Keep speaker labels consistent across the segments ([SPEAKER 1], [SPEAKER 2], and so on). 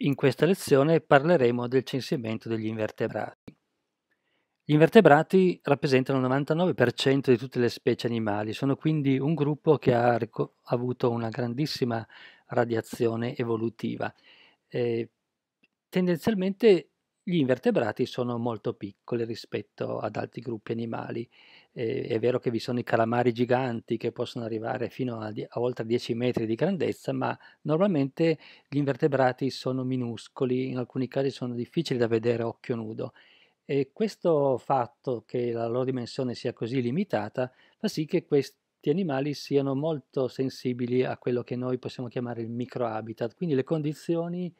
[SPEAKER 1] In questa lezione parleremo del censimento degli invertebrati. Gli invertebrati rappresentano il 99% di tutte le specie animali, sono quindi un gruppo che ha avuto una grandissima radiazione evolutiva. Eh, tendenzialmente gli invertebrati sono molto piccoli rispetto ad altri gruppi animali. Eh, è vero che vi sono i calamari giganti che possono arrivare fino a, a, oltre 10 metri di grandezza, ma normalmente gli invertebrati sono minuscoli, in alcuni casi sono difficili da vedere a occhio nudo. E questo fatto che la loro dimensione sia così limitata fa sì che questi animali siano molto sensibili a quello che noi possiamo chiamare il microhabitat, quindi le condizioni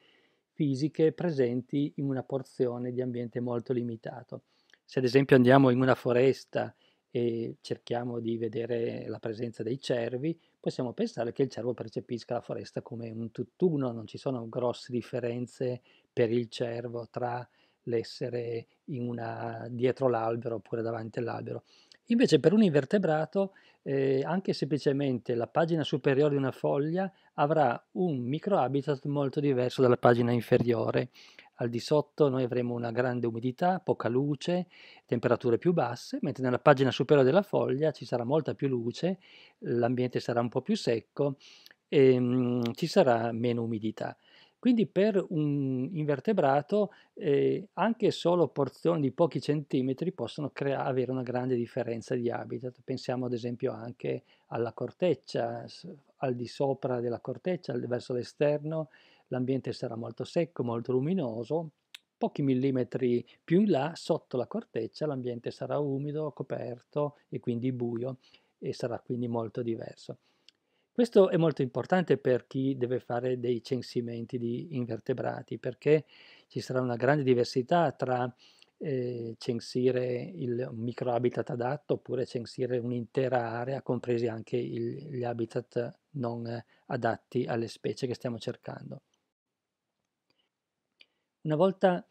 [SPEAKER 1] fisiche presenti in una porzione di ambiente molto limitato. Se ad esempio andiamo in una foresta e cerchiamo di vedere la presenza dei cervi, possiamo pensare che il cervo percepisca la foresta come un tutt'uno, non ci sono grosse differenze per il cervo tra l'essere una, dietro l'albero oppure davanti all'albero. Invece per un invertebrato eh, anche semplicemente la pagina superiore di una foglia avrà un micro habitat molto diverso dalla pagina inferiore. Al di sotto noi avremo una grande umidità, poca luce, temperature più basse, mentre nella pagina superiore della foglia ci sarà molta più luce, l'ambiente sarà un po' più secco e ehm, mh, ci sarà meno umidità. Quindi per un invertebrato eh, anche solo porzioni di pochi centimetri possono crea- avere una grande differenza di habitat. Pensiamo ad esempio anche alla corteccia, al di sopra della corteccia, verso l'esterno, l'ambiente sarà molto secco, molto luminoso, pochi millimetri più in là, sotto la corteccia, l'ambiente sarà umido, coperto e quindi buio e sarà quindi molto diverso. Questo è molto importante per chi deve fare dei censimenti di invertebrati perché ci sarà una grande diversità tra eh, censire il microhabitat adatto oppure censire un'intera area, compresi anche il, gli habitat non adatti alle specie che stiamo cercando. Una volta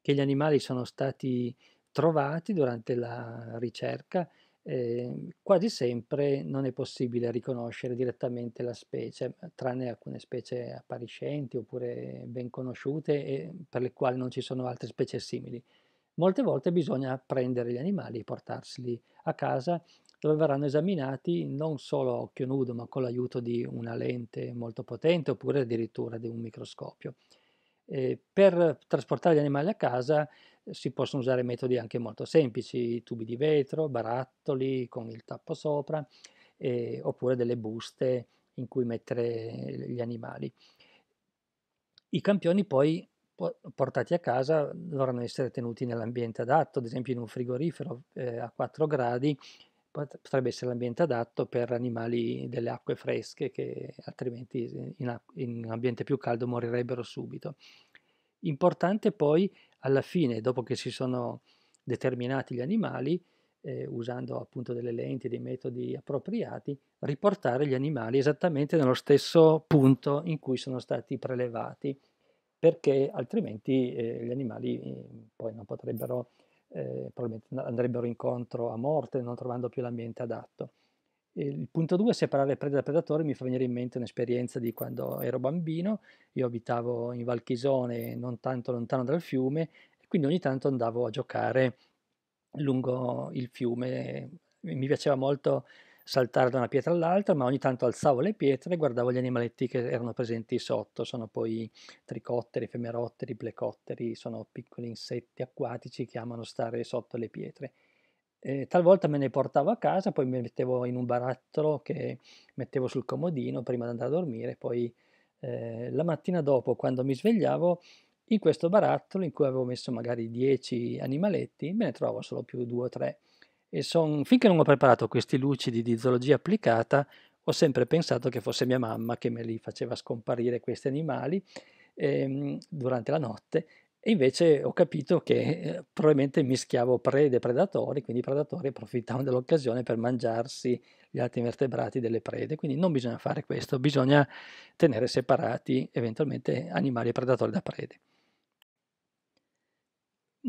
[SPEAKER 1] che gli animali sono stati trovati durante la ricerca, eh, quasi sempre non è possibile riconoscere direttamente la specie, tranne alcune specie appariscenti oppure ben conosciute e per le quali non ci sono altre specie simili. Molte volte bisogna prendere gli animali e portarseli a casa dove verranno esaminati non solo a occhio nudo ma con l'aiuto di una lente molto potente oppure addirittura di un microscopio. Eh, per trasportare gli animali a casa eh, si possono usare metodi anche molto semplici, tubi di vetro, barattoli con il tappo sopra, eh, oppure delle buste in cui mettere gli animali. I campioni poi portati a casa dovranno essere tenuti nell'ambiente adatto, ad esempio in un frigorifero eh, a 4 gradi potrebbe essere l'ambiente adatto per animali delle acque fresche che altrimenti in, in un ambiente più caldo morirebbero subito. Importante poi alla fine, dopo che si sono determinati gli animali, eh, usando appunto delle lenti, dei metodi appropriati, riportare gli animali esattamente nello stesso punto in cui sono stati prelevati, perché altrimenti eh, gli animali eh, poi non potrebbero eh, probabilmente andrebbero incontro a morte non trovando più l'ambiente adatto. il punto 2, separare preda da predatore, mi fa venire in mente un'esperienza di quando ero bambino, io abitavo in Valchisone non tanto lontano dal fiume, e quindi ogni tanto andavo a giocare lungo il fiume, mi piaceva molto saltare da una pietra all'altra, ma ogni tanto alzavo le pietre e guardavo gli animaletti che erano presenti sotto, sono poi tricotteri, femerotteri, plecotteri, sono piccoli insetti acquatici che amano stare sotto le pietre. E talvolta me ne portavo a casa, poi mi mettevo in un barattolo che mettevo sul comodino prima di andare a dormire, poi eh, la mattina dopo quando mi svegliavo in questo barattolo in cui avevo messo magari 10 animaletti me ne trovo solo più 2 o 3 e son, finché non ho preparato questi lucidi di zoologia applicata ho sempre pensato che fosse mia mamma che me li faceva scomparire questi animali ehm, durante la notte e invece ho capito che eh, probabilmente mischiavo prede e predatori, quindi i predatori approfittavano dell'occasione per mangiarsi gli altri invertebrati delle prede, quindi non bisogna fare questo, bisogna tenere separati eventualmente animali e predatori da prede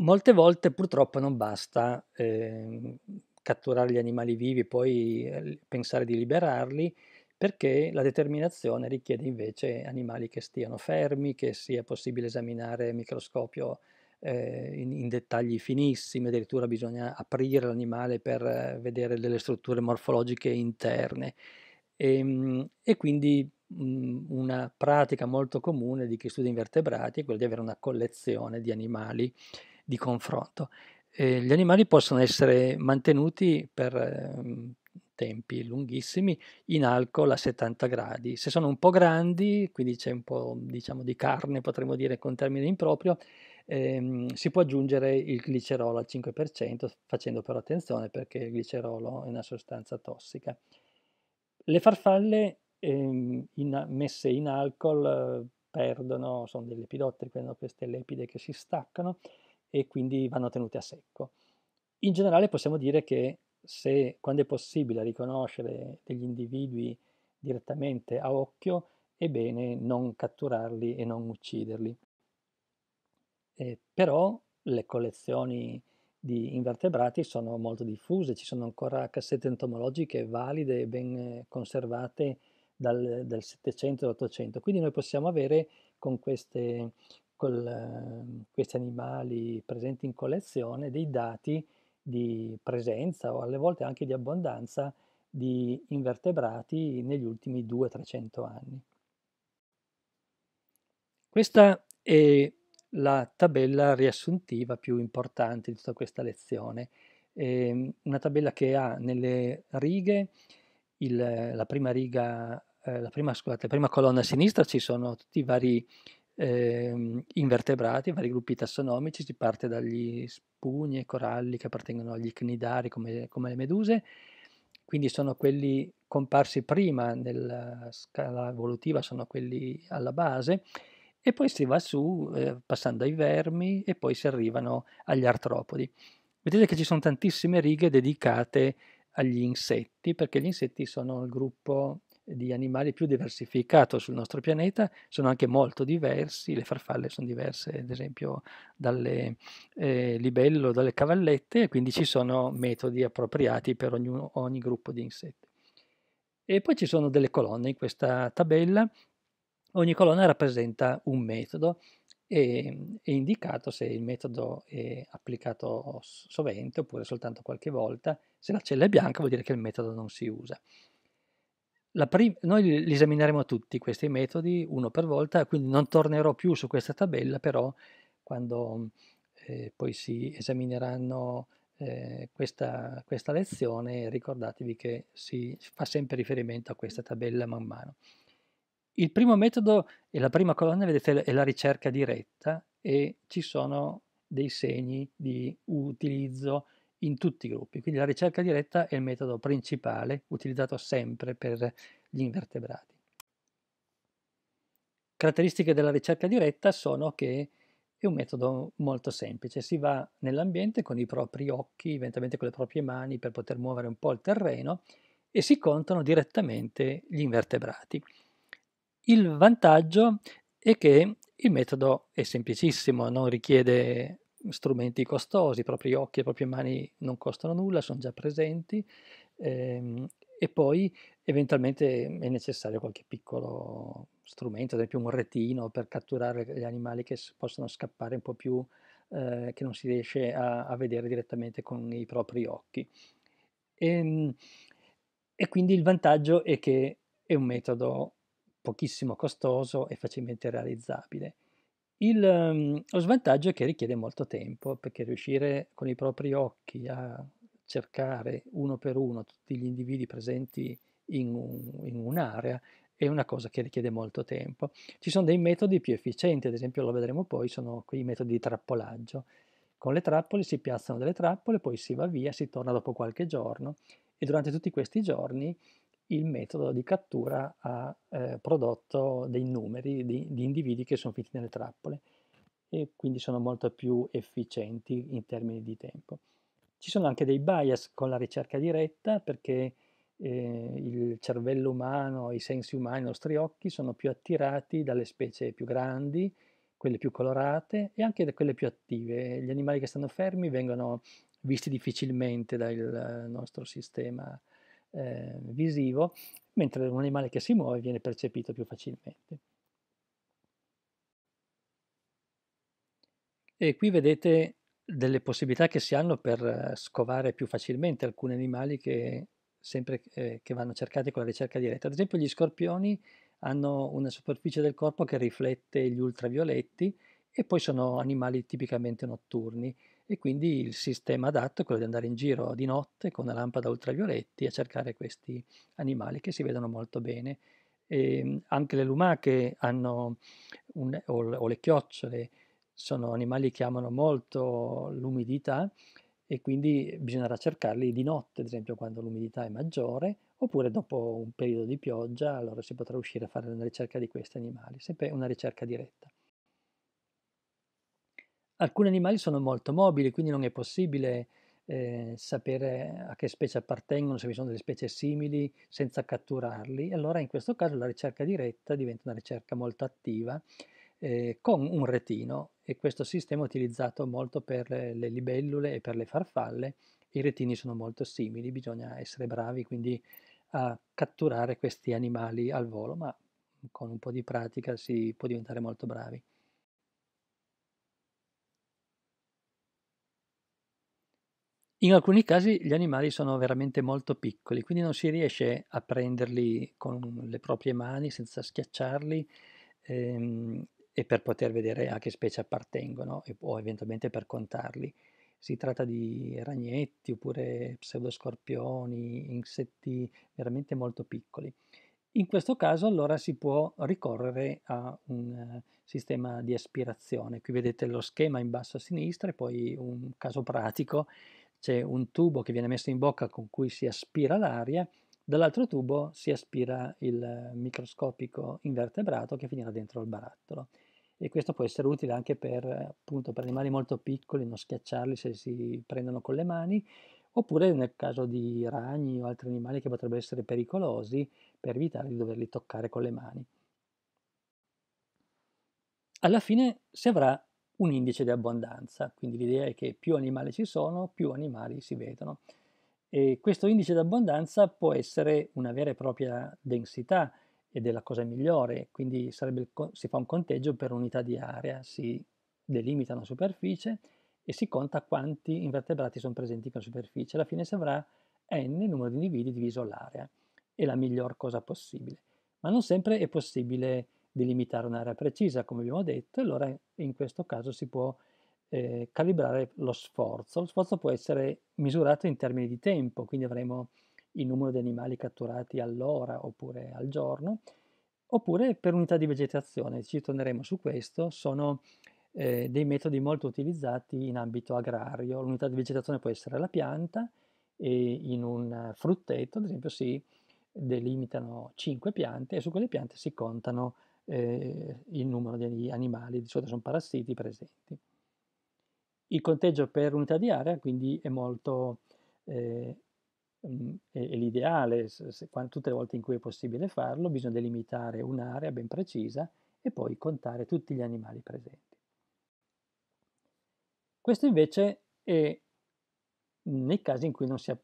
[SPEAKER 1] molte volte purtroppo non basta eh, catturare gli animali vivi e poi ehm, pensare di liberarli perché la determinazione richiede invece animali che stiano fermi, che sia possibile esaminare a microscopio eh, in, in, dettagli finissimi, addirittura bisogna aprire l'animale per vedere delle strutture morfologiche interne. E, ehm, e quindi mh, mhmm, una pratica molto comune di chi studia invertebrati è quella di avere una collezione di animali di confronto. Eh, gli animali possono essere mantenuti per ehm, tempi lunghissimi in alcol a 70 gradi. Se sono un po' grandi, quindi c'è un po' diciamo, di carne, potremmo dire con termine improprio, ehm, si può aggiungere il glicerolo al 5%, facendo però attenzione perché il glicerolo è una sostanza tossica. Le farfalle ehm, in, messe in alcol eh, perdono, sono delle lepidotteri, quindi queste lepide che si staccano, e quindi vanno tenute a secco. In generale possiamo dire che se quando è possibile riconoscere degli individui direttamente a occhio, è bene non catturarli e non ucciderli. Eh, però le collezioni di invertebrati sono molto diffuse, ci sono ancora cassette entomologiche valide e ben conservate dal, dal 700 all'Ottocento, quindi noi possiamo avere con queste col, ehm, questi animali presenti in collezione dei dati di presenza o alle volte anche di abbondanza di invertebrati negli ultimi 200-300 anni. Questa è la tabella riassuntiva più importante di tutta questa lezione, è ehm, una tabella che ha nelle righe il, la prima riga, eh, la, prima, scusate, la prima colonna a sinistra ci sono tutti i vari eh, invertebrati, vari gruppi tassonomici, si parte dagli spugni e coralli che appartengono agli cnidari come, come le meduse, quindi sono quelli comparsi prima nella scala evolutiva, sono quelli alla base, e poi si va su eh, passando ai vermi e poi si arrivano agli artropodi. Vedete che ci sono tantissime righe dedicate agli insetti, perché gli insetti sono il gruppo di animali più diversificato sul nostro pianeta, sono anche molto diversi, le farfalle sono diverse ad esempio dalle eh, libelle dalle cavallette, quindi ci sono metodi appropriati per ognuno, ogni gruppo di insetti. E poi ci sono delle colonne in questa tabella, ogni colonna rappresenta un metodo e è indicato se il metodo è applicato sovente oppure soltanto qualche volta, se la cella è bianca vuol dire che il metodo non si usa prim- noi li esamineremo tutti questi metodi, uno per volta, quindi non tornerò più su questa tabella, però quando eh, poi si esamineranno eh, questa, questa, lezione, ricordatevi che si fa sempre riferimento a questa tabella man mano. Il primo metodo e la prima colonna, vedete, è la ricerca diretta e ci sono dei segni di utilizzo in tutti i gruppi. Quindi la ricerca diretta è il metodo principale utilizzato sempre per gli invertebrati. Caratteristiche della ricerca diretta sono che è un metodo molto semplice, si va nell'ambiente con i propri occhi, eventualmente con le proprie mani per poter muovere un po' il terreno e si contano direttamente gli invertebrati. Il vantaggio è che il metodo è semplicissimo, non richiede strumenti costosi, i propri occhi e le proprie mani non costano nulla, sono già presenti ehm, e poi eventualmente è necessario qualche piccolo strumento, ad esempio un retino per catturare gli animali che possono scappare un po' più, eh, che non si riesce a, a, vedere direttamente con i propri occhi. E, ehm, e quindi il vantaggio è che è un metodo pochissimo costoso e facilmente realizzabile. Il, ehm, lo svantaggio è che richiede molto tempo, perché riuscire con i propri occhi a cercare uno per uno tutti gli individui presenti in, un, in un'area è una cosa che richiede molto tempo. Ci sono dei metodi più efficienti, ad esempio lo vedremo poi, sono i metodi di trappolaggio. Con le trappole si piazzano delle trappole, poi si va via, si torna dopo qualche giorno e durante tutti questi giorni il metodo di cattura ha eh, prodotto dei numeri di, di, individui che sono finiti nelle trappole e quindi sono molto più efficienti in termini di tempo. Ci sono anche dei bias con la ricerca diretta perché eh, il cervello umano, i sensi umani, i nostri occhi sono più attirati dalle specie più grandi, quelle più colorate e anche da quelle più attive. Gli animali che stanno fermi vengono visti difficilmente dal nostro sistema eh, visivo, mentre un animale che si muove viene percepito più facilmente. E qui vedete delle possibilità che si hanno per eh, scovare più facilmente alcuni animali che, sempre, eh, che vanno cercati con la ricerca diretta. Ad esempio gli scorpioni hanno una superficie del corpo che riflette gli ultravioletti e poi sono animali tipicamente notturni e quindi il sistema adatto è quello di andare in giro di notte con la lampada ultravioletti a cercare questi animali che si vedono molto bene. E ehm, anche le lumache hanno un, o, o le chiocciole sono animali che amano molto l'umidità e quindi bisognerà cercarli di notte, ad esempio quando l'umidità è maggiore, oppure dopo un periodo di pioggia, allora si potrà uscire a fare una ricerca di questi animali, sempre una ricerca diretta. Alcuni animali sono molto mobili, quindi non è possibile eh, sapere a che specie appartengono, se vi sono delle specie simili, senza catturarli. Allora in questo caso la ricerca diretta diventa una ricerca molto attiva eh, con un retino e questo sistema è utilizzato molto per le, libellule e per le farfalle. I retini sono molto simili, bisogna essere bravi quindi a catturare questi animali al volo, ma con un po' di pratica si può diventare molto bravi. In alcuni casi gli animali sono veramente molto piccoli, quindi non si riesce a prenderli con le proprie mani senza schiacciarli ehm, e per poter vedere a che specie appartengono o eventualmente per contarli. Si tratta di ragnetti oppure pseudoscorpioni, insetti veramente molto piccoli. In questo caso allora si può ricorrere a un eh, sistema di aspirazione. Qui vedete lo schema in basso a sinistra e poi un caso pratico c'è un tubo che viene messo in bocca con cui si aspira l'aria, dall'altro tubo si aspira il microscopico invertebrato che finirà dentro il barattolo. E questo può essere utile anche per, appunto, per animali molto piccoli, non schiacciarli se si prendono con le mani, oppure nel caso di ragni o altri animali che potrebbero essere pericolosi per evitare di doverli toccare con le mani. Alla fine si avrà un indice di abbondanza, quindi l'idea è che più animali ci sono, più animali si vedono. E questo indice di abbondanza può essere una vera e propria densità ed è la cosa migliore, quindi sarebbe, si fa un conteggio per unità di area, si delimita una superficie e si conta quanti invertebrati sono presenti in quella superficie. Alla fine si avrà n numero di individui diviso l'area. È la miglior cosa possibile. Ma non sempre è possibile delimitare un'area precisa, come abbiamo detto, allora in questo caso si può eh, calibrare lo sforzo. Lo sforzo può essere misurato in termini di tempo, quindi avremo il numero di animali catturati all'ora oppure al giorno, oppure per unità di vegetazione, ci torneremo su questo, sono eh, dei metodi molto utilizzati in ambito agrario. L'unità di vegetazione può essere la pianta e in un frutteto, ad esempio, si delimitano 5 piante e su quelle piante si contano eh, il numero degli animali, di solito sono parassiti presenti. Il conteggio per unità di area quindi è molto eh, mm, è, è l'ideale, se, se, tutte le volte in cui è possibile farlo bisogna delimitare un'area ben precisa e poi contare tutti gli animali presenti. Questo invece è nei casi in cui non sia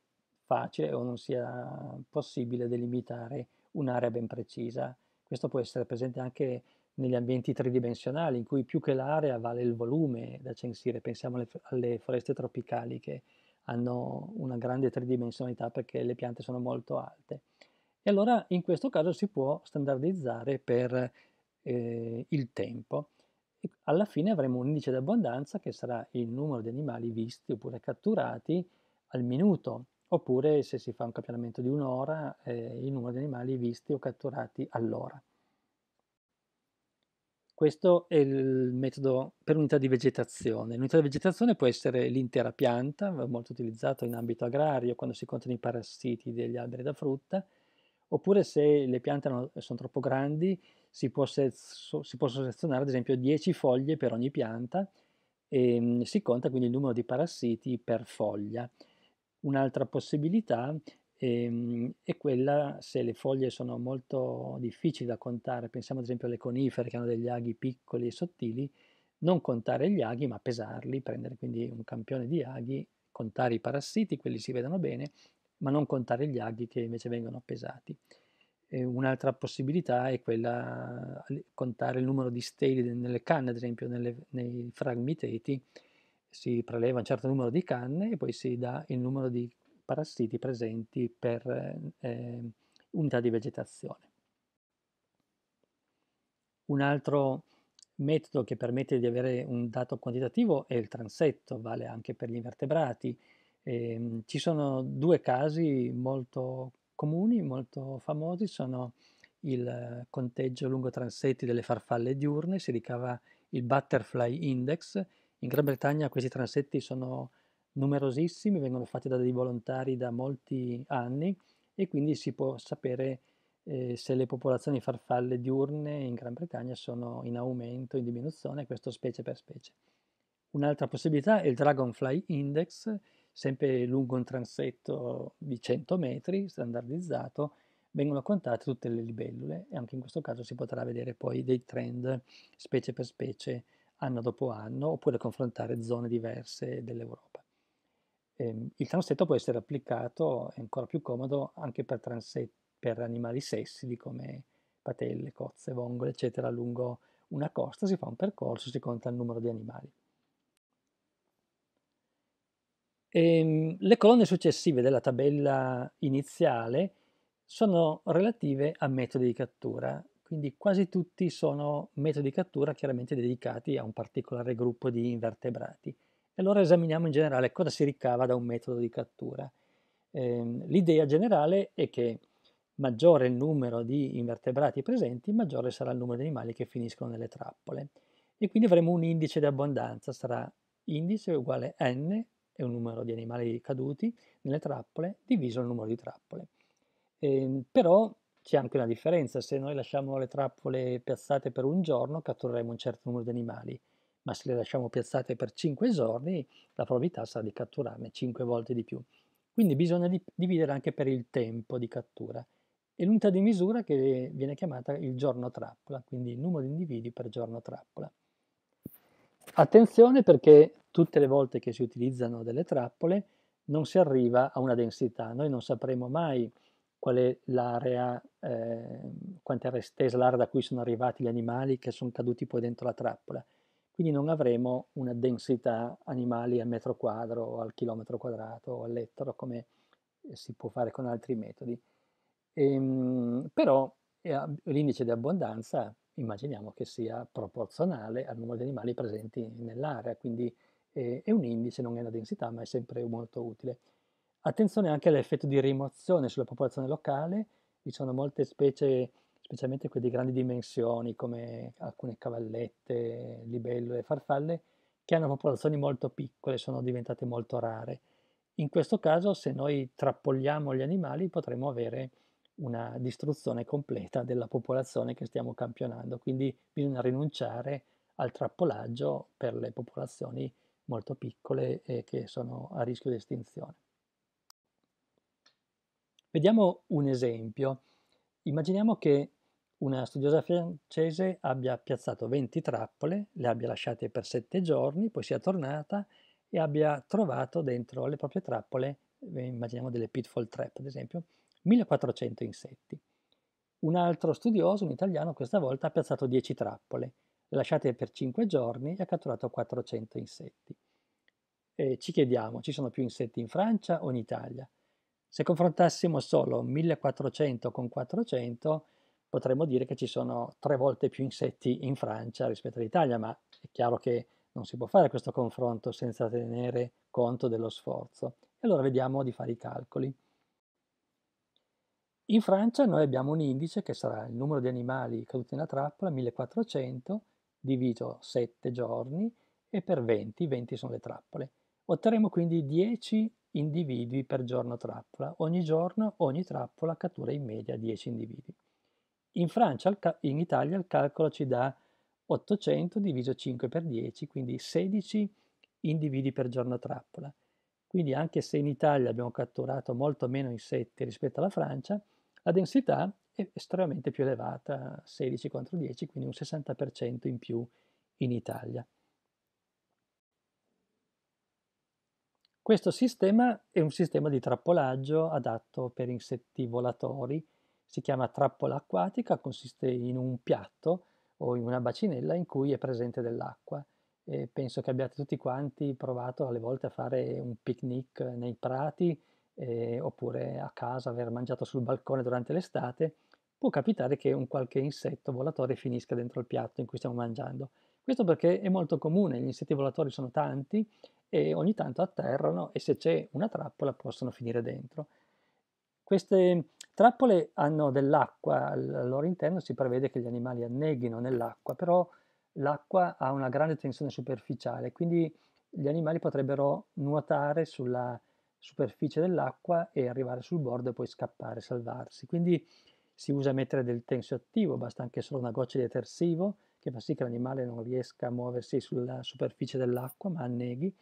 [SPEAKER 1] facile o non sia possibile delimitare un'area ben precisa questo può essere presente anche negli ambienti tridimensionali, in cui più che l'area vale il volume da censire. Pensiamo alle, alle foreste tropicali che hanno una grande tridimensionalità perché le piante sono molto alte. E allora in questo caso si può standardizzare per eh, il tempo. alla fine avremo un indice di abbondanza che sarà il numero di animali visti oppure catturati al minuto oppure se si fa un campionamento di un'ora, eh, il numero di animali visti o catturati all'ora. Questo è il metodo per unità di vegetazione. L'unità di vegetazione può essere l'intera pianta, molto utilizzato in ambito agrario quando si contano i parassiti degli alberi da frutta, oppure se le piante non, sono troppo grandi si, può selezionare ad esempio 10 foglie per ogni pianta e ehm, si conta quindi il numero di parassiti per foglia. Un'altra possibilità ehm, è quella se le foglie sono molto difficili da contare, pensiamo ad esempio alle conifere che hanno degli aghi piccoli e sottili, non contare gli aghi ma pesarli, prendere quindi un campione di aghi, contare i parassiti, quelli si vedono bene, ma non contare gli aghi che invece vengono pesati. E un'altra possibilità è quella di eh, contare il numero di steli nelle canne, ad esempio nelle, nei fragmiteti, si preleva un certo numero di canne e poi si dà il numero di parassiti presenti per eh, unità di vegetazione. Un altro metodo che permette di avere un dato quantitativo è il transetto, vale anche per gli invertebrati. Eh, ci sono due casi molto comuni, molto famosi, sono il conteggio lungo transetti delle farfalle diurne, si ricava il butterfly index, in Gran Bretagna questi transetti sono numerosissimi, vengono fatti da dei volontari da molti anni e quindi si può sapere eh, se le popolazioni farfalle diurne in Gran Bretagna sono in aumento, in diminuzione, questo specie per specie. Un'altra possibilità è il Dragonfly Index, sempre lungo un transetto di 100 metri, standardizzato, vengono contate tutte le libellule e anche in questo caso si potrà vedere poi dei trend specie per specie anno dopo anno, oppure confrontare zone diverse dell'Europa. Ehm, il transetto può essere applicato, è ancora più comodo, anche per, transe- per animali sessili come patelle, cozze, vongole, eccetera, lungo una costa si fa un percorso, si conta il numero di animali. E ehm, le colonne successive della tabella iniziale sono relative a metodi di cattura. Quindi quasi tutti sono metodi di cattura chiaramente dedicati a un particolare gruppo di invertebrati. E allora esaminiamo in generale cosa si ricava da un metodo di cattura. Eh, l'idea generale è che maggiore il numero di invertebrati presenti, maggiore sarà il numero di animali che finiscono nelle trappole. E quindi avremo un indice di abbondanza, sarà indice uguale a n, è un numero di animali caduti nelle trappole, diviso il numero di trappole. Eh, però c'è anche una differenza, se noi lasciamo le trappole piazzate per un giorno cattureremo un certo numero di animali, ma se le lasciamo piazzate per 5 giorni la probabilità sarà di catturarne 5 volte di più. Quindi bisogna dividere anche per il tempo di cattura e l'unità di misura che viene chiamata il giorno trappola, quindi il numero di individui per giorno trappola. Attenzione perché tutte le volte che si utilizzano delle trappole non si arriva a una densità, noi non sapremo mai qual è l'area, eh, quanto era estesa l'area da cui sono arrivati gli animali che sono caduti poi dentro la trappola. Quindi non avremo una densità animali al metro quadro o al chilometro quadrato o all'ettaro come eh, si può fare con altri metodi. Ehm, però eh, l'indice di abbondanza immaginiamo che sia proporzionale al numero di animali presenti nell'area, quindi eh, è un indice, non è una densità, ma è sempre molto utile. Attenzione anche all'effetto di rimozione sulla popolazione locale, ci sono molte specie, specialmente quelle di grandi dimensioni, come alcune cavallette, libellule, farfalle, che hanno popolazioni molto piccole, sono diventate molto rare. In questo caso, se noi trappoliamo gli animali, potremmo avere una distruzione completa della popolazione che stiamo campionando, quindi bisogna rinunciare al trappolaggio per le popolazioni molto piccole e eh, che sono a rischio di estinzione. Vediamo un esempio. Immaginiamo che una studiosa francese abbia piazzato 20 trappole, le abbia lasciate per 7 giorni, poi sia tornata e abbia trovato dentro le proprie trappole, eh, immaginiamo delle pitfall trap ad esempio, 1400 insetti. Un altro studioso, un italiano, questa volta ha piazzato 10 trappole, le lasciate per 5 giorni e ha catturato 400 insetti. E ci chiediamo, ci sono più insetti in Francia o in Italia? Se confrontassimo solo 1400 con 400 potremmo dire che ci sono tre volte più insetti in Francia rispetto all'Italia, ma è chiaro che non si può fare questo confronto senza tenere conto dello sforzo. E allora vediamo di fare i calcoli. In Francia noi abbiamo un indice che sarà il numero di animali caduti nella trappola, 1400, diviso 7 giorni, e per 20, 20 sono le trappole. Otterremo quindi 10 individui per giorno trappola. Ogni giorno, ogni trappola cattura in media 10 individui. In Francia, in Italia, il calcolo ci dà 800 diviso 5 per 10, quindi 16 individui per giorno trappola. Quindi anche se in Italia abbiamo catturato molto meno insetti rispetto alla Francia, la densità è estremamente più elevata, 16 contro 10, quindi un 60% in più in Italia. Questo sistema è un sistema di trappolaggio adatto per insetti volatori, si chiama trappola acquatica, consiste in un piatto o in una bacinella in cui è presente dell'acqua. E penso che abbiate tutti quanti provato alle volte a fare un picnic nei prati eh, oppure a casa, aver mangiato sul balcone durante l'estate. Può capitare che un qualche insetto volatore finisca dentro il piatto in cui stiamo mangiando. Questo perché è molto comune, gli insetti volatori sono tanti e ogni tanto atterrano e se c'è una trappola possono finire dentro. Queste trappole hanno dell'acqua al loro interno, si prevede che gli animali anneghino nell'acqua, però l'acqua ha una grande tensione superficiale, quindi gli animali potrebbero nuotare sulla superficie dell'acqua e arrivare sul bordo e poi scappare, salvarsi. Quindi si usa mettere del tensioattivo, basta anche solo una goccia di detersivo che fa sì che l'animale non riesca a muoversi sulla superficie dell'acqua ma anneghi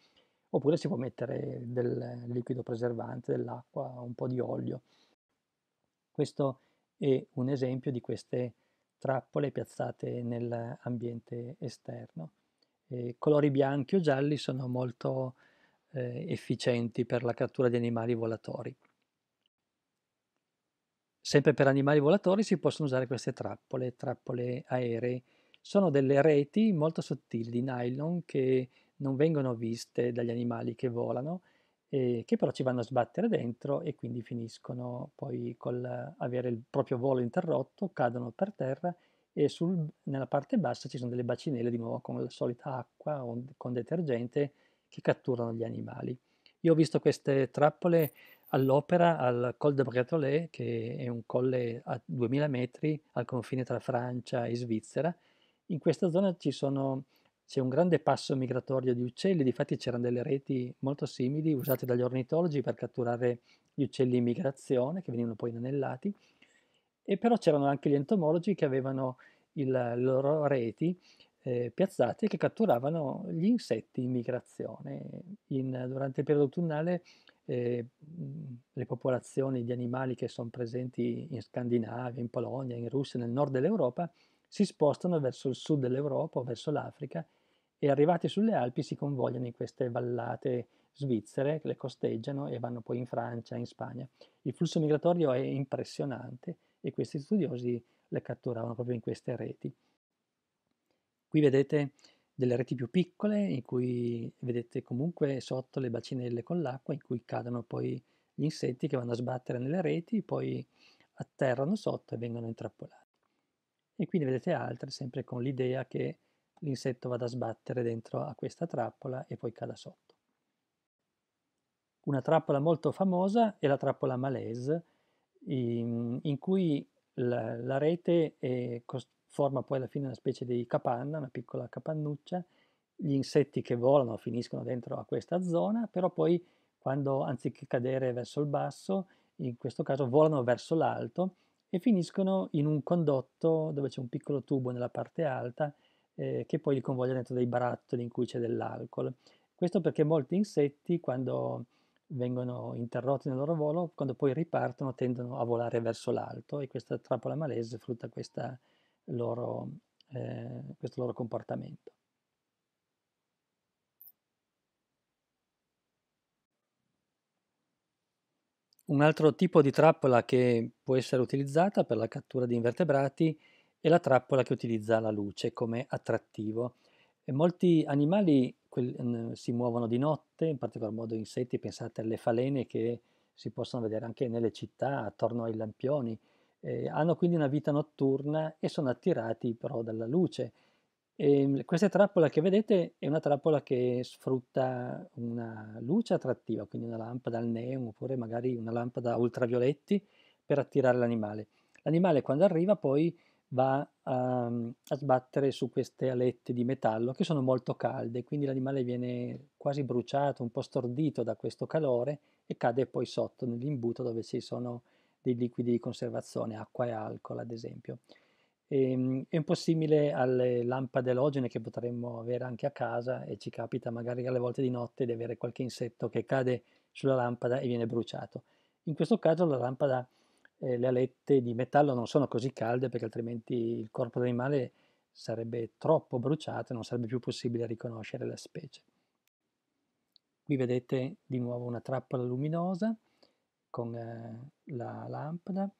[SPEAKER 1] oppure si può mettere del liquido preservante, dell'acqua, un po' di olio. Questo è un esempio di queste trappole piazzate nell'ambiente esterno. E colori bianchi o gialli sono molto eh, efficienti per la cattura di animali volatori. Sempre per animali volatori si possono usare queste trappole, trappole aeree. Sono delle reti molto sottili di nylon che non vengono viste dagli animali che volano, eh, che però ci vanno a sbattere dentro e quindi finiscono poi col avere il proprio volo interrotto, cadono per terra e sul, nella parte bassa ci sono delle bacinelle di nuovo con la solita acqua o con detergente che catturano gli animali. Io ho visto queste trappole all'opera al Col de Bretolet, che è un colle a 2000 metri al confine tra Francia e Svizzera. In questa zona ci sono c'è un grande passo migratorio di uccelli, difatti c'erano delle reti molto simili usate dagli ornitologi per catturare gli uccelli in migrazione che venivano poi inanellati, e però c'erano anche gli entomologi che avevano il, le loro reti eh, piazzate che catturavano gli insetti in migrazione. In, durante il periodo autunnale eh, le popolazioni di animali che sono presenti in Scandinavia, in Polonia, in Russia, nel nord dell'Europa, si spostano verso il sud dell'Europa verso l'Africa e arrivati sulle Alpi si convogliano in queste vallate svizzere, che le costeggiano e vanno poi in Francia, in Spagna. Il flusso migratorio è impressionante e questi studiosi le catturavano proprio in queste reti. Qui vedete delle reti più piccole in cui vedete comunque sotto le bacinelle con l'acqua in cui cadono poi gli insetti che vanno a sbattere nelle reti, poi atterrano sotto e vengono intrappolati e qui ne vedete altre sempre con l'idea che l'insetto vada a sbattere dentro a questa trappola e poi cada sotto. Una trappola molto famosa è la trappola malaise in, in cui la, la rete è, forma poi alla fine una specie di capanna, una piccola capannuccia, gli insetti che volano finiscono dentro a questa zona, però poi quando anziché cadere verso il basso, in questo caso volano verso l'alto e finiscono in un condotto dove c'è un piccolo tubo nella parte alta eh, che poi li convoglia dentro dei barattoli in cui c'è dell'alcol. Questo perché molti insetti quando vengono interrotti nel loro volo, quando poi ripartono tendono a volare verso l'alto e questa trappola malese sfrutta questa loro, eh, questo loro comportamento. Un altro tipo di trappola che può essere utilizzata per la cattura di invertebrati è la trappola che utilizza la luce come attrattivo. E molti animali si muovono di notte, in particolar modo insetti, pensate alle falene che si possono vedere anche nelle città, attorno ai lampioni, eh, hanno quindi una vita notturna e sono attirati però dalla luce e ehm, questa trappola che vedete è una trappola che sfrutta una luce attrattiva, quindi una lampada al neon oppure magari una lampada a ultravioletti per attirare l'animale. L'animale quando arriva poi va a, ehm, a, sbattere su queste alette di metallo che sono molto calde, quindi l'animale viene quasi bruciato, un po' stordito da questo calore e cade poi sotto nell'imbuto dove ci sono dei liquidi di conservazione, acqua e alcol ad esempio. Ehm, è un po' simile alle lampade elogene che potremmo avere anche a casa e ci capita magari alle volte di notte di avere qualche insetto che cade sulla lampada e viene bruciato. In questo caso la lampada, eh, le alette di metallo non sono così calde perché altrimenti il corpo dell'animale sarebbe troppo bruciato e non sarebbe più possibile riconoscere la specie. Qui vedete di nuovo una trappola luminosa con eh, la lampada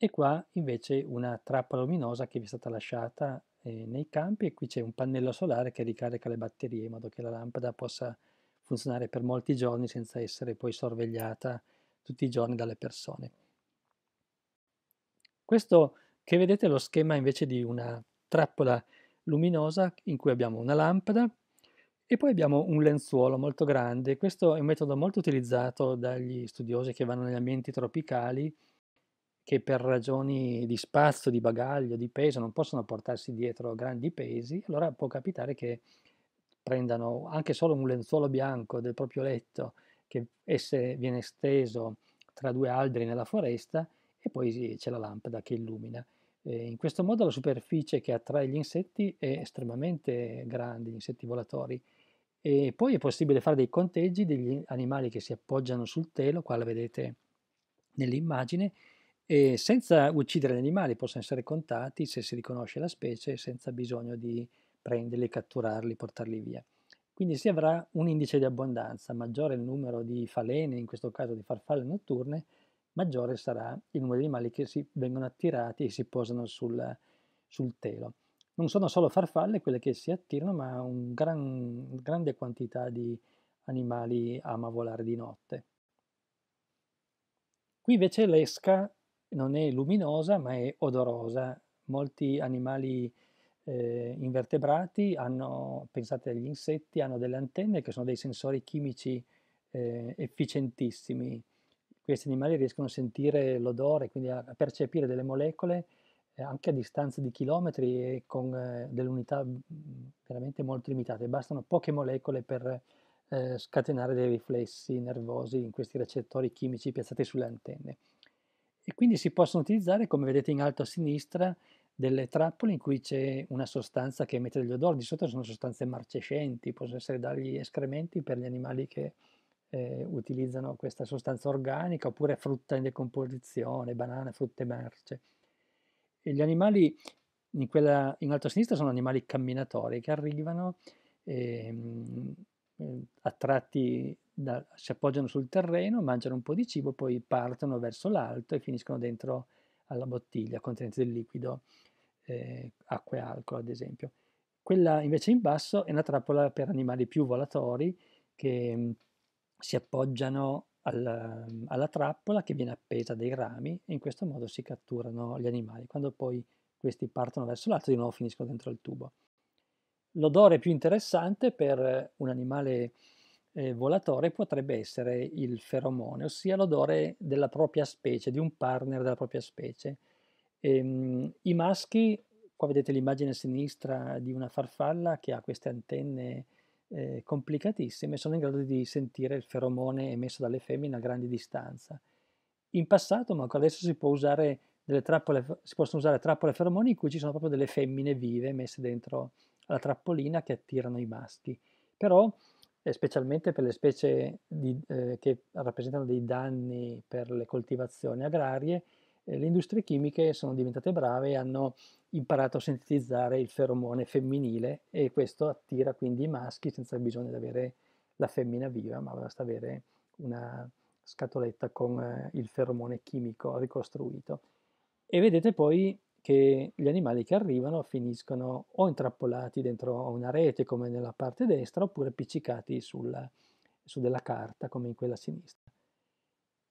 [SPEAKER 1] e qua invece una trappa luminosa che vi è stata lasciata eh, nei campi e qui c'è un pannello solare che ricarica le batterie in modo che la lampada possa funzionare per molti giorni senza essere poi sorvegliata tutti i giorni dalle persone. Questo che vedete è lo schema invece di una trappola luminosa in cui abbiamo una lampada e poi abbiamo un lenzuolo molto grande. Questo è un metodo molto utilizzato dagli studiosi che vanno negli ambienti tropicali che per ragioni di spazio, di bagaglio, di peso non possono portarsi dietro grandi pesi, allora può capitare che prendano anche solo un lenzuolo bianco del proprio letto che esse viene steso tra due alberi nella foresta e poi c'è la lampada che illumina. E in questo modo la superficie che attrae gli insetti è estremamente grande, gli insetti volatori. E poi è possibile fare dei conteggi degli animali che si appoggiano sul telo, qua la vedete nell'immagine, e senza uccidere gli animali possono essere contati se si riconosce la specie senza bisogno di prenderli, catturarli, portarli via. Quindi si avrà un indice di abbondanza, maggiore il numero di falene, in questo caso di farfalle notturne, maggiore sarà il numero di animali che si vengono attirati e si posano sul, sul telo. Non sono solo farfalle quelle che si attirano, ma una gran, grande quantità di animali ama volare di notte. Qui invece l'esca non è luminosa ma è odorosa. Molti animali eh, invertebrati hanno, pensate agli insetti, hanno delle antenne che sono dei sensori chimici eh, efficientissimi. Questi animali riescono a sentire l'odore, quindi a, percepire delle molecole eh, anche a distanze di chilometri e con eh, delle unità mm, veramente molto limitate. Bastano poche molecole per eh, scatenare dei riflessi nervosi in questi recettori chimici piazzati sulle antenne e quindi si possono utilizzare, come vedete in alto a sinistra, delle trappole in cui c'è una sostanza che emette degli odori, di solito sono sostanze marcescenti, possono essere dagli escrementi per gli animali che eh, utilizzano questa sostanza organica, oppure frutta in decomposizione, banane, frutte merce. E gli animali in, quella, in, alto a sinistra sono animali camminatori che arrivano ehm, eh, attratti da, si appoggiano sul terreno, mangiano un po' di cibo, poi partono verso l'alto e finiscono dentro alla bottiglia contenente del liquido, eh, acqua e alcol ad esempio. Quella invece in basso è una trappola per animali più volatori che mm, si appoggiano alla, alla trappola che viene appesa dai rami e in questo modo si catturano gli animali. Quando poi questi partono verso l'alto di nuovo finiscono dentro il tubo. L'odore più interessante per un animale eh, volatore potrebbe essere il feromone, ossia l'odore della propria specie, di un partner della propria specie. Ehm, I maschi, qua vedete l'immagine a sinistra di una farfalla che ha queste antenne eh, complicatissime, sono in grado di sentire il feromone emesso dalle femmine a grande distanza. In passato, ma ancora adesso, si, trappole, si possono usare trappole feromoni in cui ci sono proprio delle femmine vive messe dentro alla trappolina che attirano i maschi. Però specialmente per le specie di, eh, che rappresentano dei danni per le coltivazioni agrarie, eh, le industrie chimiche sono diventate brave e hanno imparato a sintetizzare il feromone femminile e questo attira quindi i maschi senza bisogno di avere la femmina viva, ma basta avere una scatoletta con eh, il feromone chimico ricostruito. E vedete poi che gli animali che arrivano finiscono o intrappolati dentro una rete come nella parte destra oppure appiccicati sulla, su della carta come in quella a sinistra.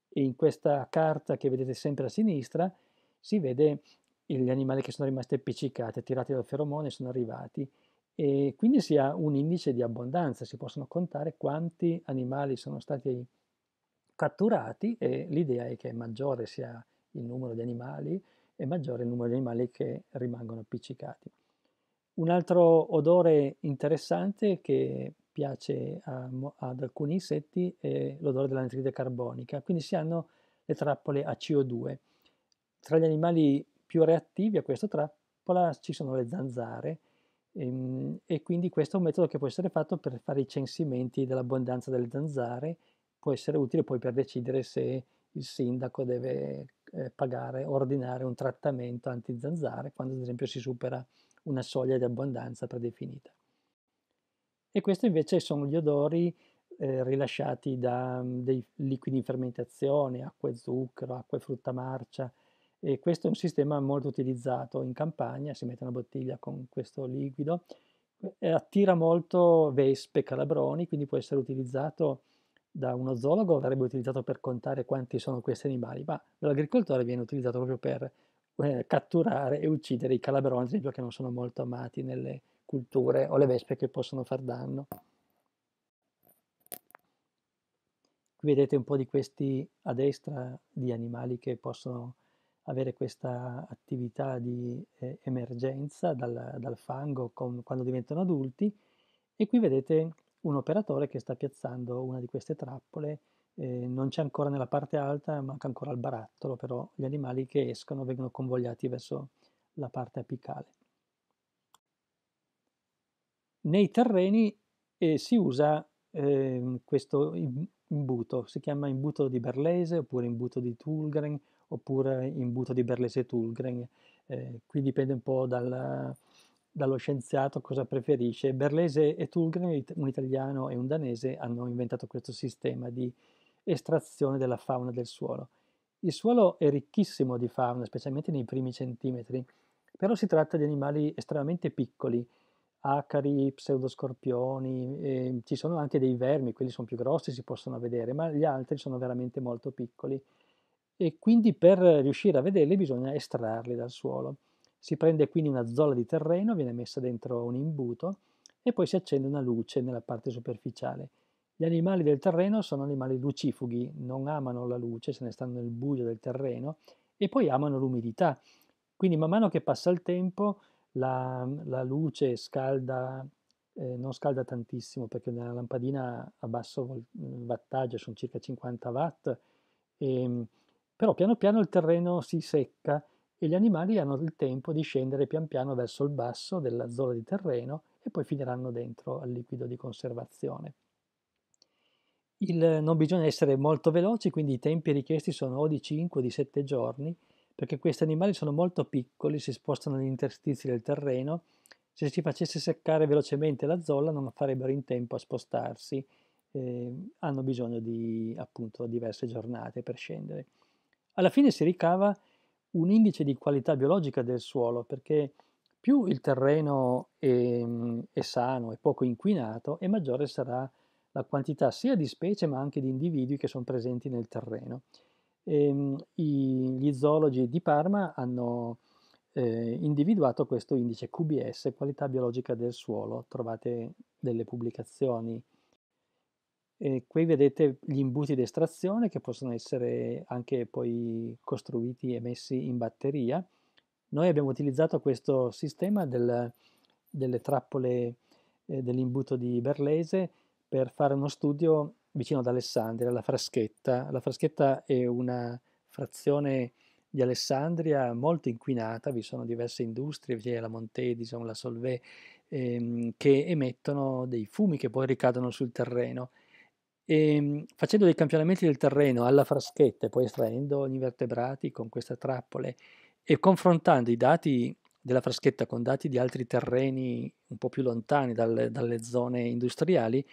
[SPEAKER 1] E in questa carta che vedete sempre a sinistra si vede gli animali che sono rimasti appiccicati, attirati dal feromone, sono arrivati e quindi si ha un indice di abbondanza, si possono contare quanti animali sono stati catturati e l'idea è che maggiore sia il numero di animali, è maggiore il numero di animali che rimangono appiccicati. Un altro odore interessante che piace a, ad alcuni insetti è l'odore dell'anidride carbonica, quindi si hanno le trappole a CO2. Tra gli animali più reattivi a questa trappola ci sono le zanzare ehm, e quindi questo è un metodo che può essere fatto per fare i censimenti dell'abbondanza delle zanzare, può essere utile poi per decidere se il sindaco deve eh, pagare, ordinare un trattamento anti-zanzare quando ad esempio si supera una soglia di abbondanza predefinita. E questi invece sono gli odori eh, rilasciati da um, dei liquidi in fermentazione, acqua e zucchero, acqua e frutta marcia. E questo è un sistema molto utilizzato in campagna, si mette una bottiglia con questo liquido, e eh, attira molto vespe, calabroni, quindi può essere utilizzato da uno zoologo verrebbe utilizzato per contare quanti sono questi animali, ma dall'agricoltore viene utilizzato proprio per eh, catturare e uccidere i calabroni, ad esempio, che non sono molto amati nelle culture, o le vespe che possono far danno. Qui vedete un po' di questi a destra, di animali che possono avere questa attività di eh, emergenza dal, dal fango con, quando diventano adulti, e qui vedete un operatore che sta piazzando una di queste trappole, eh, non c'è ancora nella parte alta, manca ancora il barattolo, però gli animali che escono vengono convogliati verso la parte apicale. Nei terreni eh, si usa eh, questo imbuto, si chiama imbuto di Berlese oppure imbuto di Tulgren oppure imbuto di Berlese Tulgren, eh, qui dipende un po' dalla, dallo scienziato cosa preferisce. Berlese e Tulgren, un italiano e un danese, hanno inventato questo sistema di estrazione della fauna del suolo. Il suolo è ricchissimo di fauna, specialmente nei primi centimetri, però si tratta di animali estremamente piccoli, acari, pseudoscorpioni, eh, ci sono anche dei vermi, quelli sono più grossi, si possono vedere, ma gli altri sono veramente molto piccoli e quindi per riuscire a vederli bisogna estrarli dal suolo. Si prende quindi una zolla di terreno, viene messa dentro un imbuto e poi si accende una luce nella parte superficiale. Gli animali del terreno sono animali lucifughi, non amano la luce, se ne stanno nel buio del terreno e poi amano l'umidità. Quindi man mano che passa il tempo la, la luce scalda, eh, non scalda tantissimo perché nella lampadina a basso wattaggio mm, sono circa 50 watt, e, ehm, però piano piano il terreno si secca e gli animali hanno il tempo di scendere pian piano verso il basso della zona di terreno e poi finiranno dentro al liquido di conservazione. Il, non bisogna essere molto veloci, quindi i tempi richiesti sono o di 5 o di 7 giorni, perché questi animali sono molto piccoli, si spostano negli interstizi del terreno, se si facesse seccare velocemente la zolla non farebbero in tempo a spostarsi, eh, hanno bisogno di appunto diverse giornate per scendere. Alla fine si ricava un indice di qualità biologica del suolo, perché più il terreno è, mhmm, è sano e poco inquinato, e maggiore sarà la quantità sia di specie ma anche di individui che sono presenti nel terreno. E, ehm, i, gli zoologi di Parma hanno eh, individuato questo indice QBS, qualità biologica del suolo, trovate delle pubblicazioni e qui vedete gli imbuti di estrazione che possono essere anche poi costruiti e messi in batteria. Noi abbiamo utilizzato questo sistema del, delle trappole eh, dell'imbuto di Berlese per fare uno studio vicino ad Alessandria, alla Fraschetta. La Fraschetta è una frazione di Alessandria molto inquinata, vi sono diverse industrie, c'è la Montedison, diciamo, la Solvay, ehm, che emettono dei fumi che poi ricadono sul terreno e, ehm, facendo dei campionamenti del terreno alla fraschetta, e poi estraendo gli invertebrati con queste trappole e confrontando i dati della fraschetta con dati di altri terreni un po' più lontani dalle, dalle zone industriali,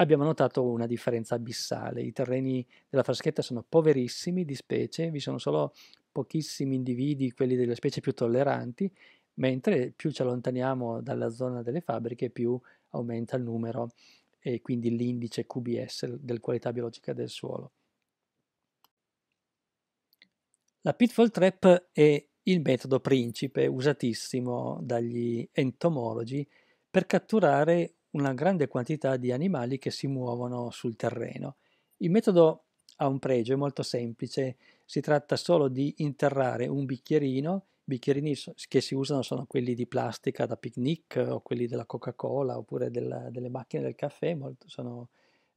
[SPEAKER 1] abbiamo notato una differenza abissale. I terreni della fraschetta sono poverissimi di specie, vi sono solo pochissimi individui, quelli delle specie più tolleranti, mentre più ci allontaniamo dalla zona delle fabbriche, più aumenta il numero e quindi l'indice QBS del qualità biologica del suolo. La pitfall trap è il metodo principe usatissimo dagli entomologi per catturare una grande quantità di animali che si muovono sul terreno. Il metodo ha un pregio, è molto semplice, si tratta solo di interrare un bicchierino bicchierini che si usano sono quelli di plastica da picnic o quelli della Coca-Cola oppure della, delle macchine del caffè, molto, sono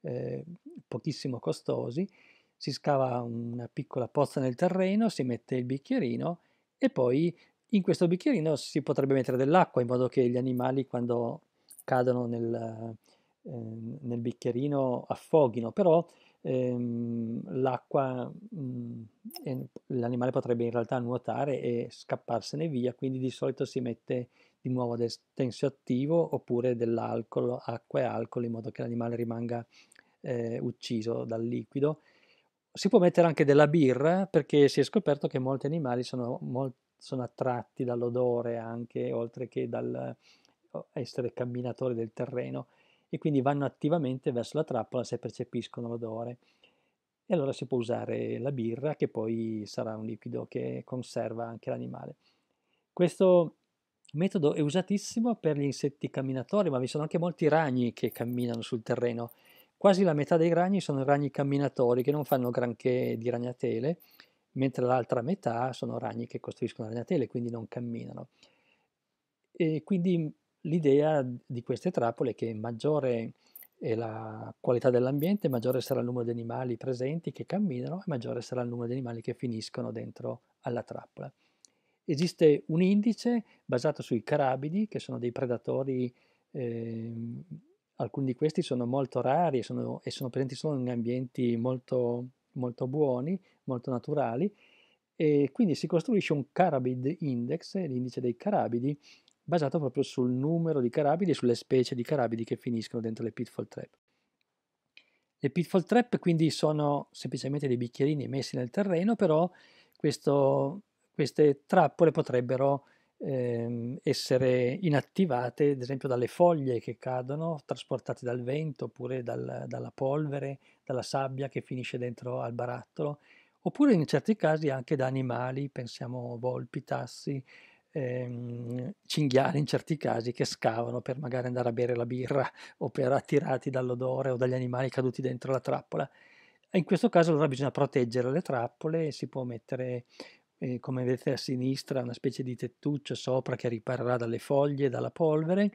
[SPEAKER 1] eh, pochissimo costosi. Si scava una piccola pozza nel terreno, si mette il bicchierino e poi in questo bicchierino si potrebbe mettere dell'acqua in modo che gli animali quando cadono nel, eh, nel bicchierino affoghino, però ehm, l'acqua, mh, mhmm, l'animale potrebbe in realtà nuotare e scapparsene via, quindi di solito si mette di nuovo del tensio attivo oppure dell'alcol, acqua e alcol in modo che l'animale rimanga eh, ucciso dal liquido. Si può mettere anche della birra perché si è scoperto che molti animali sono, molt, sono attratti dall'odore anche oltre che dal essere camminatori del terreno e quindi vanno attivamente verso la trappola se percepiscono l'odore. E allora si può usare la birra che poi sarà un liquido che conserva anche l'animale. Questo metodo è usatissimo per gli insetti camminatori, ma vi sono anche molti ragni che camminano sul terreno. Quasi la metà dei ragni sono ragni camminatori che non fanno granché di ragnatele, mentre l'altra metà sono ragni che costruiscono ragnatele, quindi non camminano. E quindi L'idea di queste trappole è che maggiore è la qualità dell'ambiente, maggiore sarà il numero di animali presenti che camminano e maggiore sarà il numero di animali che finiscono dentro alla trappola. Esiste un indice basato sui carabidi, che sono dei predatori, eh, alcuni di questi sono molto rari e sono, e sono presenti solo in ambienti molto, molto buoni, molto naturali, e quindi si costruisce un Carabid Index, l'indice dei carabidi, basato proprio sul numero di carabidi e sulle specie di carabidi che finiscono dentro le pitfall trap. Le pitfall trap quindi sono semplicemente dei bicchierini messi nel terreno, però questo, queste trappole potrebbero ehm, essere inattivate, ad esempio, dalle foglie che cadono, trasportate dal vento oppure dal, dalla polvere, dalla sabbia che finisce dentro al barattolo, oppure in certi casi anche da animali, pensiamo volpi, tassi, ehm, cinghiali in certi casi che scavano per magari andare a bere la birra o per attirati dall'odore o dagli animali caduti dentro la trappola. In questo caso allora bisogna proteggere le trappole, si può mettere eh, come vedete a sinistra una specie di tettuccio sopra che riparerà dalle foglie, dalla polvere,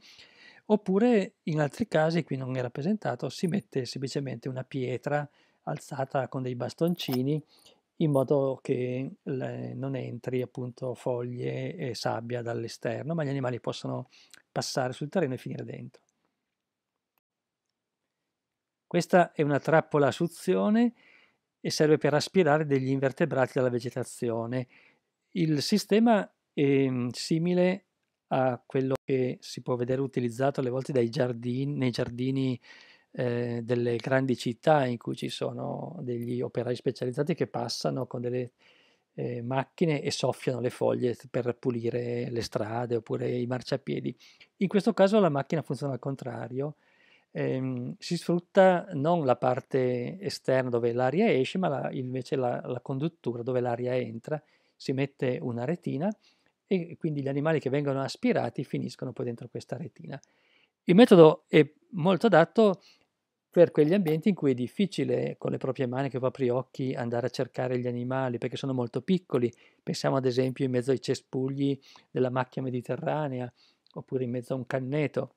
[SPEAKER 1] oppure in altri casi, qui non è rappresentato, si mette semplicemente una pietra alzata con dei bastoncini in modo che le, non entri appunto foglie e sabbia dall'esterno, ma gli animali possano passare sul terreno e finire dentro. Questa è una trappola a suzione e serve per aspirare degli invertebrati dalla vegetazione. Il sistema è simile a quello che si può vedere utilizzato alle volte giardini, nei giardini eh, delle grandi città in cui ci sono degli operai specializzati che passano con delle eh, macchine e soffiano le foglie per pulire le strade oppure i marciapiedi. In questo caso la macchina funziona al contrario, ehm, si sfrutta non la parte esterna dove l'aria esce, ma la, invece la, la conduttura dove l'aria entra, si mette una retina e quindi gli animali che vengono aspirati finiscono poi dentro questa retina. Il metodo è molto adatto per quegli ambienti in cui è difficile con le proprie mani che occhi andare a cercare gli animali perché sono molto piccoli. Pensiamo ad esempio in mezzo ai cespugli della macchia mediterranea oppure in mezzo a un canneto.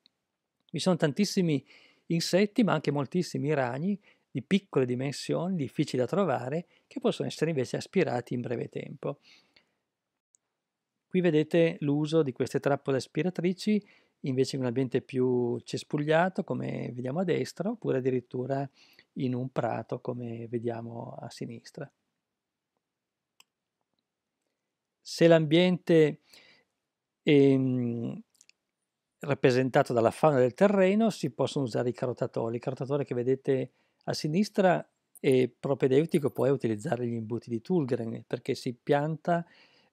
[SPEAKER 1] Vi sono tantissimi insetti ma anche moltissimi ragni di piccole dimensioni, difficili da trovare, che possono essere invece aspirati in breve tempo. Qui vedete l'uso di queste trappole aspiratrici invece in un ambiente più cespugliato come vediamo a destra oppure addirittura in un prato come vediamo a sinistra. Se l'ambiente è mm, rappresentato dalla fauna del terreno si possono usare i carotatori. Il carotatore che vedete a sinistra è propedeutico poi utilizzare gli imbuti di Tulgren perché si pianta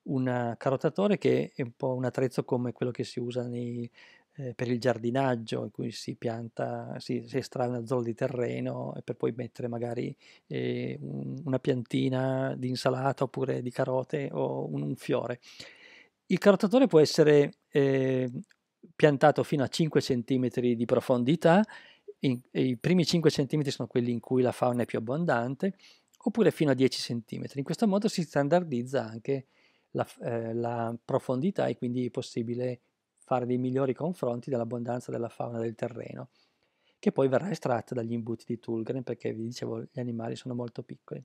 [SPEAKER 1] un carotatore che è un po' un attrezzo come quello che si usa nei, eh, per il giardinaggio, in cui si pianta, si, si, estrae una zolla di terreno e eh, per poi mettere magari eh, un, una piantina di insalata oppure di carote o un, un fiore. Il carotatore può essere eh, piantato fino a 5 cm di profondità, in, i primi 5 cm sono quelli in cui la fauna è più abbondante, oppure fino a 10 cm. In questo modo si standardizza anche la, eh, la profondità e quindi è possibile fare dei migliori confronti dell'abbondanza della fauna del terreno, che poi verrà estratta dagli imbuti di Tulgren perché vi dicevo gli animali sono molto piccoli.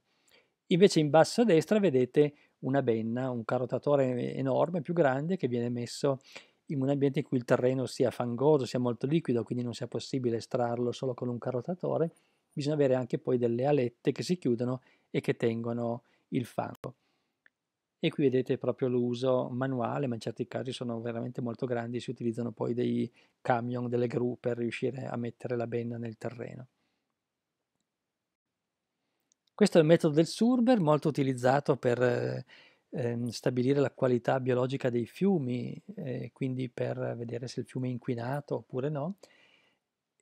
[SPEAKER 1] Invece in basso a destra vedete una benna, un carotatore enorme, più grande, che viene messo in un ambiente in cui il terreno sia fangoso, sia molto liquido, quindi non sia possibile estrarlo solo con un carotatore, bisogna avere anche poi delle alette che si chiudono e che tengono il fango e qui vedete proprio l'uso manuale, ma in certi casi sono veramente molto grandi, si utilizzano poi dei camion, delle gru per riuscire a mettere la benna nel terreno. Questo è il metodo del Surber, molto utilizzato per eh, stabilire la qualità biologica dei fiumi, eh, quindi per vedere se il fiume è inquinato oppure no.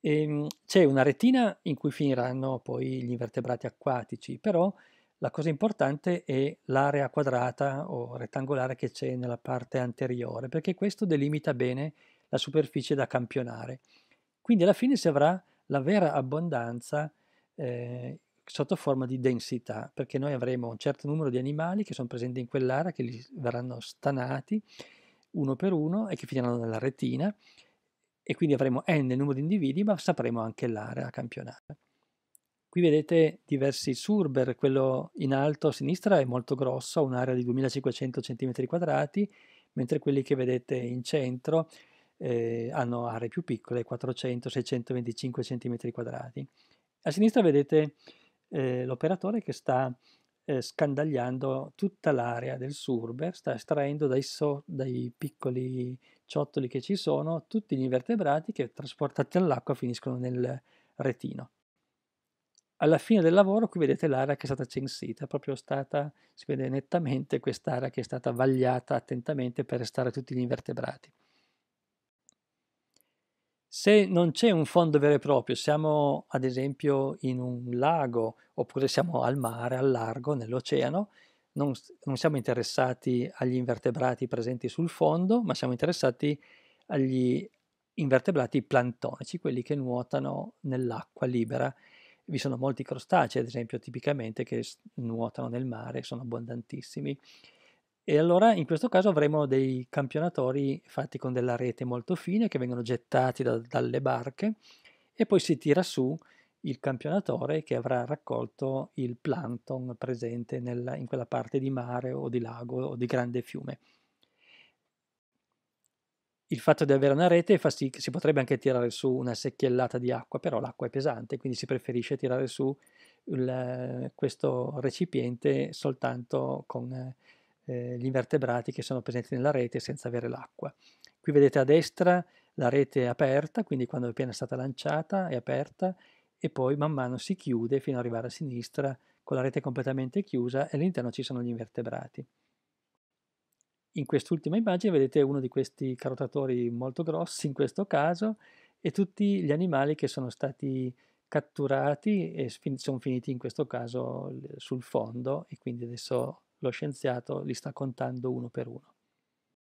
[SPEAKER 1] E, ehm, c'è una retina in cui finiranno poi gli invertebrati acquatici, però la cosa importante è l'area quadrata o rettangolare che c'è nella parte anteriore, perché questo delimita bene la superficie da campionare. Quindi alla fine si avrà la vera abbondanza eh, sotto forma di densità, perché noi avremo un certo numero di animali che sono presenti in quell'area, che li verranno stanati uno per uno e che finiranno nella retina, e quindi avremo n il numero di individui, ma sapremo anche l'area a campionare. Qui vedete diversi surber, quello in alto a sinistra è molto grosso, ha un'area di 2500 cm2, mentre quelli che vedete in centro eh, hanno aree più piccole, 400-625 cm2. A sinistra vedete eh, l'operatore che sta eh, scandagliando tutta l'area del surber, sta estraendo dai, so dai piccoli ciottoli che ci sono tutti gli invertebrati che trasportati all'acqua finiscono nel retino alla fine del lavoro qui vedete l'area che è stata censita, proprio stata, si vede nettamente quest'area che è stata vagliata attentamente per restare tutti gli invertebrati. Se non c'è un fondo vero e proprio, siamo ad esempio in un lago oppure siamo al mare, al largo, nell'oceano, non, non siamo interessati agli invertebrati presenti sul fondo, ma siamo interessati agli invertebrati plantonici, quelli che nuotano nell'acqua libera vi sono molti crostacei, ad esempio, tipicamente che nuotano nel mare, sono abbondantissimi. E allora in questo caso avremo dei campionatori fatti con della rete molto fine che vengono gettati da, dalle barche e poi si tira su il campionatore che avrà raccolto il plankton presente nella, in quella parte di mare o di lago o di grande fiume il fatto di avere una rete fa sì che si potrebbe anche tirare su una secchiellata di acqua, però l'acqua è pesante, quindi si preferisce tirare su il, questo recipiente soltanto con eh, gli invertebrati che sono presenti nella rete senza avere l'acqua. Qui vedete a destra la rete è aperta, quindi quando è appena stata lanciata è aperta e poi man mano si chiude fino ad arrivare a sinistra con la rete completamente chiusa e all'interno ci sono gli invertebrati. In quest'ultima immagine vedete uno di questi carotatori molto grossi in questo caso e tutti gli animali che sono stati catturati e sono finiti in questo caso sul fondo e quindi adesso lo scienziato li sta contando uno per uno.